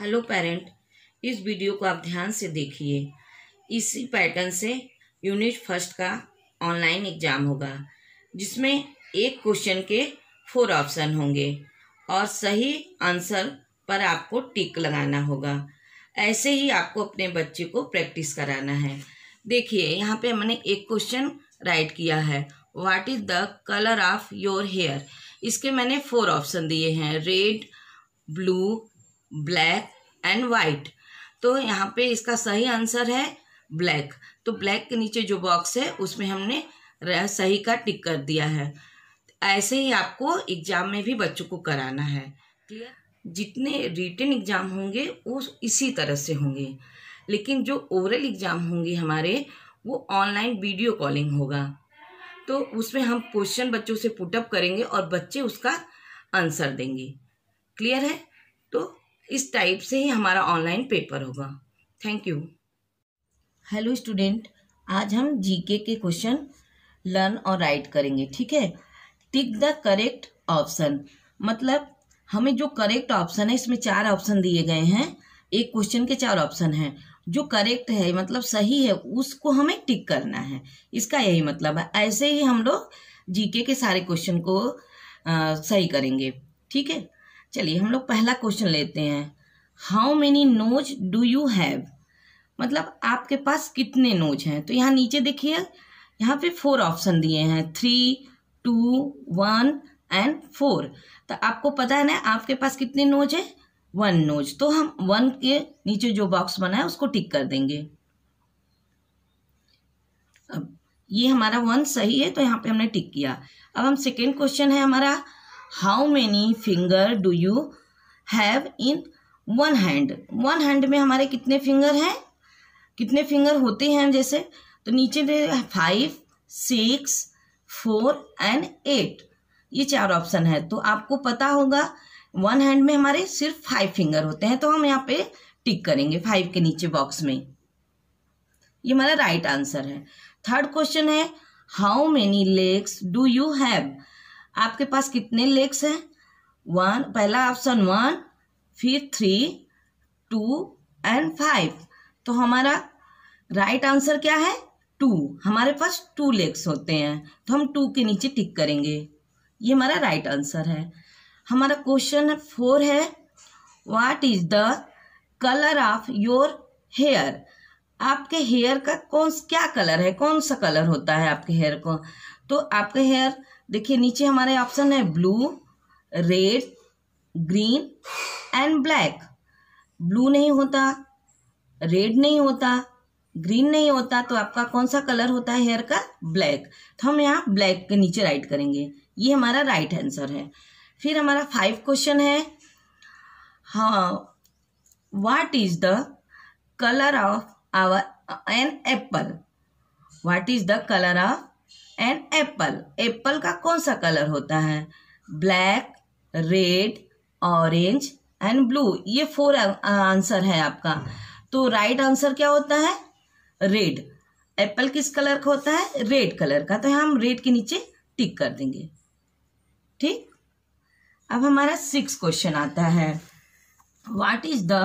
hello parent इस video को आप ध्यान से देखिए इसी पैटर्न से यूनिट फर्स्ट का ऑनलाइन एग्जाम होगा जिसमें एक क्वेश्चन के फोर ऑप्शन होंगे और सही आंसर पर आपको टिक लगाना होगा ऐसे ही आपको अपने बच्चे को प्रैक्टिस कराना है देखिए यहाँ पे मैंने एक क्वेश्चन राइट किया है what is the colour of your hair इसके मैंने फोर ऑप्शन दिए हैं red blue black and white तो यहाँ पे इसका सही आंसर है ब्लैक तो ब्लैक के नीचे जो बॉक्स है उसमें हमने सही का टिक कर दिया है ऐसे ही आपको एग्जाम में भी बच्चों को कराना है क्लियर जितने रिटर्न एग्जाम होंगे वो इसी तरह से होंगे लेकिन जो ओरल एग्जाम होंगे हमारे वो ऑनलाइन वीडियो कॉलिंग होगा तो उसमें हम क्वेश्चन बच्चों से पुटअप करेंगे और बच्चे उसका आंसर देंगे क्लियर है तो इस टाइप से ही हमारा ऑनलाइन पेपर होगा थैंक यू हेलो स्टूडेंट आज हम जीके के क्वेश्चन लर्न और राइट करेंगे ठीक है टिक द करेक्ट ऑप्शन मतलब हमें जो करेक्ट ऑप्शन है इसमें चार ऑप्शन दिए गए हैं एक क्वेश्चन के चार ऑप्शन हैं जो करेक्ट है मतलब सही है उसको हमें टिक करना है इसका यही मतलब है ऐसे ही हम लोग जीके के सारे क्वेश्चन को आ, सही करेंगे ठीक है चलिए हम लोग पहला क्वेश्चन लेते हैं how many nose do you have मतलब आपके पास कितने नोज हैं तो यहाँ नीचे देखिए यहाँ पे फोर ऑप्शन दिए हैं three two one and four तो आपको पता है ना आपके पास कितने नोज है वन नोज तो हम वन के नीचे जो बॉक्स बना है उसको टिक कर देंगे अब ये हमारा वन सही है तो यहाँ पे हमने टिक किया अब हम सेकेंड क्वेश्चन है हमारा how many finger do you have in one hand one hand में हमारे कितने फिंगर हैं कितने फिंगर होते हैं जैसे तो नीचे दे five six four and eight ये चार ऑप्शन है तो आपको पता होगा वन हैंड में हमारे सिर्फ फाइव फिंगर होते हैं तो हम यहाँ पे टिक करेंगे फाइव के नीचे बॉक्स में ये हमारा राइट आंसर है थर्ड क्वेश्चन है how many legs do you have आपके पास कितने लेग्स हैं वन पहला ऑप्शन वन फिर थ्री टू एंड फाइव तो हमारा राइट right आंसर क्या है टू हमारे पास टू लेग्स होते हैं तो हम टू के नीचे टिक करेंगे ये हमारा राइट right आंसर है हमारा क्वेश्चन फोर है what is the colour of your hair आपके हेयर का कौन क्या कलर है कौन सा कलर होता है आपके हेयर को तो आपके हेयर देखिए नीचे हमारे ऑप्शन है blue red green and black blue नहीं होता रेड नहीं होता ग्रीन नहीं होता तो आपका कौन सा कलर होता है हेयर का ब्लैक तो हम यहाँ ब्लैक के नीचे राइट करेंगे ये हमारा राइट आंसर है फिर हमारा फाइव क्वेश्चन है हाँ what is the colour of our uh, an apple what is the color of an apple apple का कौन सा color होता है black red orange and blue ये फोर आंसर uh, है आपका तो राइट आंसर क्या होता है रेड एप्पल किस कलर का होता है रेड कलर का तो हम रेड के नीचे टिक कर देंगे ठीक अब हमारा सिक्स क्वेश्चन आता है what is the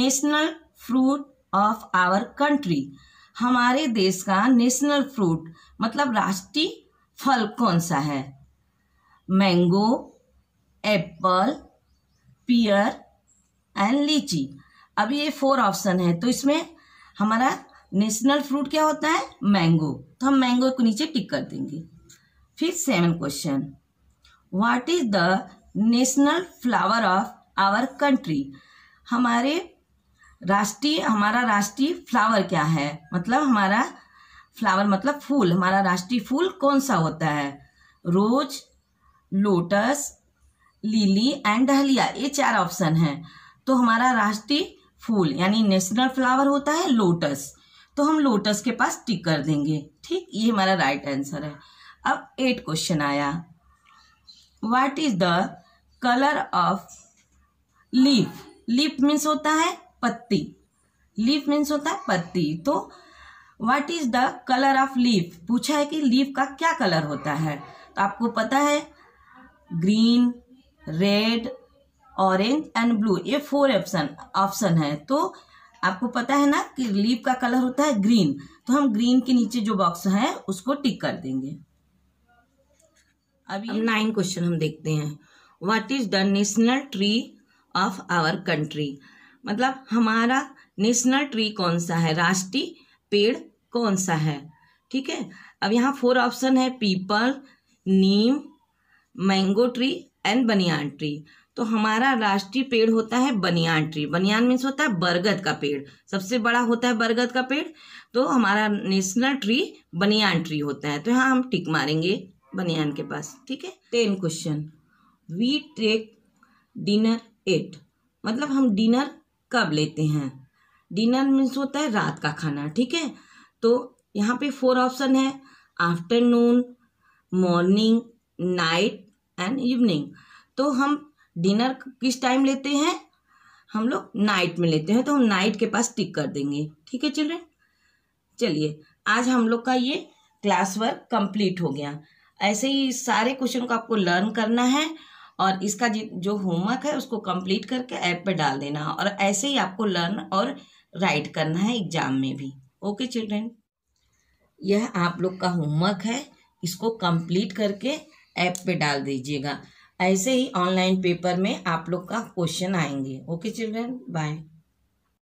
national fruit of our country हमारे देश का नेशनल फ्रूट मतलब राष्ट्रीय फल कौन सा है मैंगो एप्पल पियर एंड लीची अब ये फोर ऑप्शन है तो इसमें हमारा नेशनल फ्रूट क्या होता है मैंगो तो हम मैंगो को नीचे टिक कर देंगे फिर seven question what is the national flower of our country हमारे राष्ट्रीय हमारा राष्ट्रीय फ्लावर क्या है मतलब हमारा फ्लावर मतलब फूल हमारा राष्ट्रीय फूल कौन सा होता है rose lotus lily and dahlia ये चार ऑप्शन हैं तो हमारा राष्ट्रीय फूल यानी नेशनल फ्लावर होता है लोटस तो हम लोटस के पास टिक कर देंगे ठीक ये हमारा राइट आंसर है अब एट क्वेश्चन आया what is the colour of leaf leaf means होता है पत्ती लीफ मीन्स होता है पत्ती तो what is the colour of leaf पूछा है कि लीफ का क्या कलर होता है तो आपको पता है green red orange and blue ये फोर ऑप्शन ऑप्शन है तो आपको पता है ना कि लीफ का कलर होता है ग्रीन तो हम ग्रीन के नीचे जो बॉक्स है उसको टिक कर देंगे अभी नाइन क्वेश्चन हम देखते हैं what is the national tree of our country मतलब हमारा नेशनल ट्री कौन सा है राष्ट्रीय पेड़ कौन सा है ठीक है अब यहाँ फोर ऑप्शन है peepal neem mango tree and banyan tree तो हमारा राष्ट्रीय पेड़ होता है बनियान ट्री बनियान मीन्स होता है बरगद का पेड़ सबसे बड़ा होता है बरगद का पेड़ तो हमारा नेशनल ट्री बनियान ट्री होता है तो यहाँ हम टिक मारेंगे बनियान के पास ठीक है ten question we take dinner at मतलब हम डिनर कब लेते हैं डिनर मीन्स होता है रात का खाना ठीक है तो यहाँ पे फोर ऑप्शन है afternoon morning night and evening तो हम डिनर किस टाइम लेते हैं हम लोग नाइट में लेते हैं तो हम नाइट के पास टिक कर देंगे ठीक है चिल्ड्रेन चलिए आज हम लोग का ये क्लास वर्क कंप्लीट हो गया ऐसे ही सारे क्वेश्चन को आपको लर्न करना है और इसका जो होमवर्क है उसको कंप्लीट करके ऐप पे डाल देना है और ऐसे ही आपको लर्न और राइट करना है एग्जाम में भी ओके चिल्ड्रेन यह आप लोग का होमवर्क है इसको कंप्लीट करके ऐप पे डाल दीजिएगा ऐसे ही ऑनलाइन पेपर में आप लोग का क्वेश्चन आएंगे ओके चिल्ड्रेन बाय